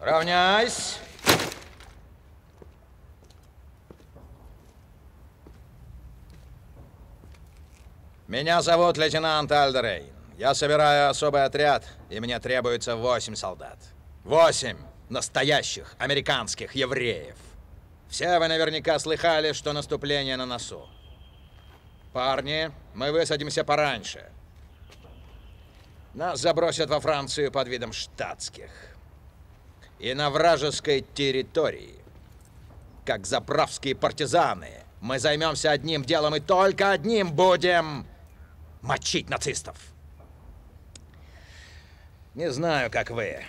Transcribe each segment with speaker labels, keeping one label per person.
Speaker 1: Равняйсь. Меня зовут лейтенант Альдерей. Я собираю особый отряд, и мне требуется восемь солдат. Восемь настоящих американских евреев. Все вы наверняка слыхали, что наступление на носу. Парни, мы высадимся пораньше. Нас забросят во Францию под видом штатских и на вражеской территории. Как заправские партизаны, мы займемся одним делом и только одним будем мочить нацистов. Не знаю, как вы,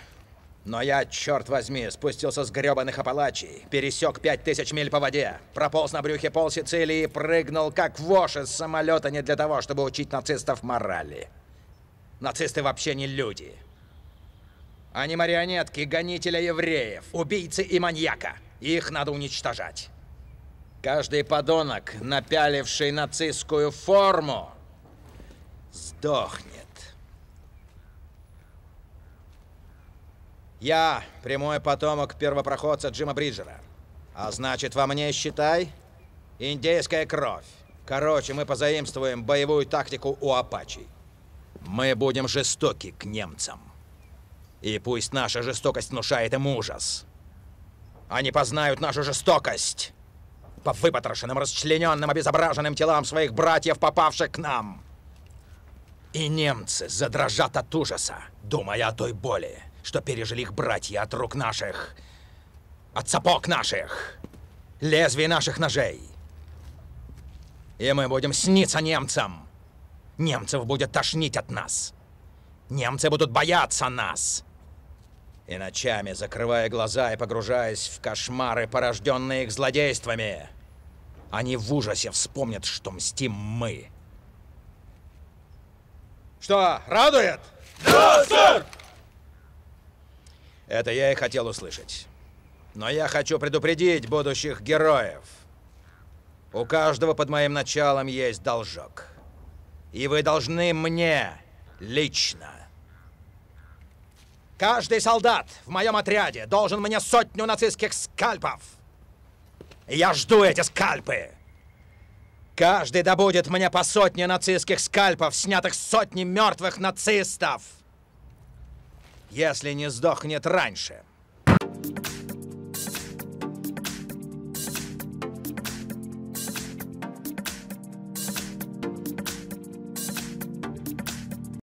Speaker 1: но я, черт возьми, спустился с гребаных Апалачей, пересек пять тысяч миль по воде, прополз на брюхе пол Сицилии и прыгнул, как вош из самолета не для того, чтобы учить нацистов морали. Нацисты вообще не люди. Они марионетки гонителя евреев, убийцы и маньяка. Их надо уничтожать. Каждый подонок, напяливший нацистскую форму, сдохнет. Я прямой потомок первопроходца Джима Бриджера. А значит, во мне, считай, индейская кровь. Короче, мы позаимствуем боевую тактику у апачей. Мы будем жестоки к немцам. И пусть наша жестокость внушает им ужас. Они познают нашу жестокость по выпотрошенным, расчлененным, обезображенным телам своих братьев, попавших к нам. И немцы задрожат от ужаса, думая о той боли, что пережили их братья от рук наших, от сапог наших, лезвий наших ножей. И мы будем сниться немцам. Немцев будет тошнить от нас. Немцы будут бояться нас и ночами, закрывая глаза и погружаясь в кошмары, порожденные их злодействами. Они в ужасе вспомнят, что мстим мы. Что, радует? Да, сэр! Это я и хотел услышать. Но я хочу предупредить будущих героев. У каждого под моим началом есть должок. И вы должны мне лично Каждый солдат в моем отряде должен мне сотню нацистских скальпов. я жду эти скальпы. Каждый добудет мне по сотне нацистских скальпов, снятых сотни мертвых нацистов. Если не сдохнет раньше.